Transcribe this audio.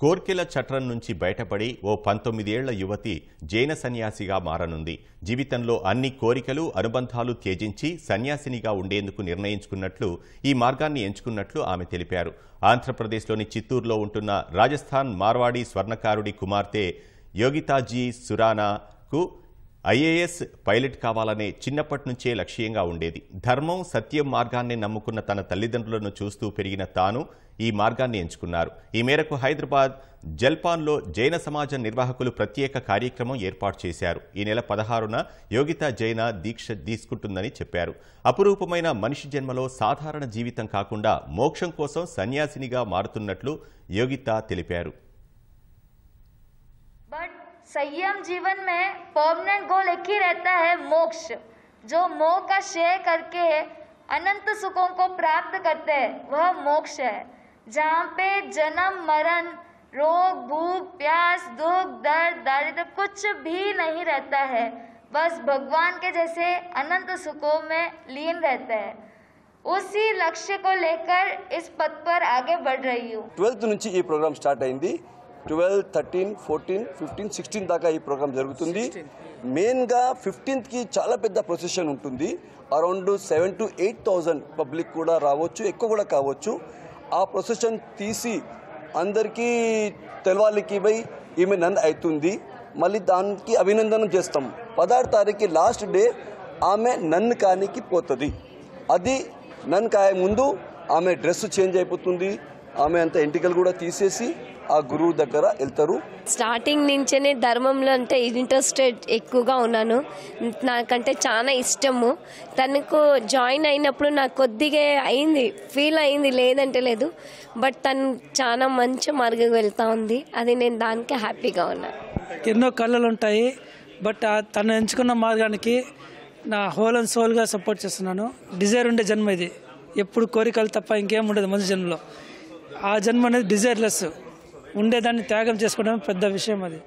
కోర్కెల చట్రం నుంచి బయటపడి ఓ పంతొమ్మిదేళ్ల యువతి జైన సన్యాసిగా మారనుంది జీవితంలో అన్ని కోరికలు అనుబంధాలు త్యజించి సన్యాసినిగా ఉండేందుకు నిర్ణయించుకున్నట్లు ఈ మార్గాన్ని ఎంచుకున్నట్లు ఆమె తెలిపారు ఆంధ్రప్రదేశ్లోని చిత్తూరులో ఉంటున్న రాజస్థాన్ మార్వాడి స్వర్ణకారుడి కుమార్తె యోగితాజీ సురానాకు ఐఏఎస్ పైలట్ కావాలనే చిన్నప్పటి నుంచే లక్ష్యంగా ఉండేది ధర్మం సత్యం మార్గాన్ని నమ్ముకున్న తన తల్లిదండ్రులను చూస్తూ పెరిగిన తాను ఈ మార్గాన్ని ఎంచుకున్నారు ఈ మేరకు హైదరాబాద్ జల్పాన్లో జైన సమాజ నిర్వాహకులు ప్రత్యేక కార్యక్రమం ఏర్పాటు చేశారు ఈ నెల పదహారున యోగిత జైన దీక్ష తీసుకుంటుందని చెప్పారు అపురూపమైన మనిషి జన్మలో సాధారణ జీవితం కాకుండా మోక్షం కోసం సన్యాసినిగా మారుతున్నట్లు యోగిత తెలిపారు संयम जीवन में परमानेंट गोल एक ही रहता है मोक्ष जो मोह का शेय करके अनंत सुखों को प्राप्त करते हैं वह मोक्ष है जहाँ पे जन्म मरण रोग भूख प्यास दुख दर्द दारिद्र कुछ भी नहीं रहता है बस भगवान के जैसे अनंत सुखों में लीन रहता है उसी लक्ष्य को लेकर इस पथ पर आगे बढ़ रही हूँ ट्वेल्थ नीचे ये प्रोग्राम स्टार्ट आई twelve thirteen fourteen fifteen sixteen దాకా ఈ ప్రోగ్రామ్ జరుగుతుంది మెయిన్గా ఫిఫ్టీన్త్కి చాలా పెద్ద ప్రొసెషన్ ఉంటుంది around seven to eight thousand public కూడా రావచ్చు ఎక్కువ కూడా కావచ్చు ఆ ప్రొసెషన్ తీసి అందరికీ తెలవాలికి పోయి ఈమె నన్ను అవుతుంది మళ్ళీ దానికి అభినందన చేస్తాం పదహారు తారీఖు లాస్ట్ డే ఆమె నన్ను కానికి పోతుంది అది నన్ను కాయ ముందు ఆమె డ్రెస్ చేంజ్ అయిపోతుంది ఆమె అంత ఎంటికలు కూడా తీసేసి ఆ గురువు దగ్గర వెళ్తారు స్టార్టింగ్ నుంచే ధర్మంలో అంటే ఇంట్రెస్టెడ్ ఎక్కువగా ఉన్నాను నాకంటే చాలా ఇష్టము తనకు జాయిన్ అయినప్పుడు నాకు కొద్దిగా అయింది ఫీల్ అయింది లేదంటే లేదు బట్ తను చాలా మంచి మార్గం వెళ్తూ ఉంది అది నేను దానికి హ్యాపీగా ఉన్నాను ఎన్నో కళలు ఉంటాయి బట్ తను ఎంచుకున్న మార్గానికి నా హోల్ అండ్ సోల్గా సపోర్ట్ చేస్తున్నాను డిజైర్ ఉండే జన్మ ఇది ఎప్పుడు కోరికలు తప్ప ఇంకేం ఉండదు మంచి జన్మలో ఆ జన్మ అనేది డిజైర్లెస్ ఉండేదాన్ని త్యాగం చేసుకోవడం పెద్ద విషయం అది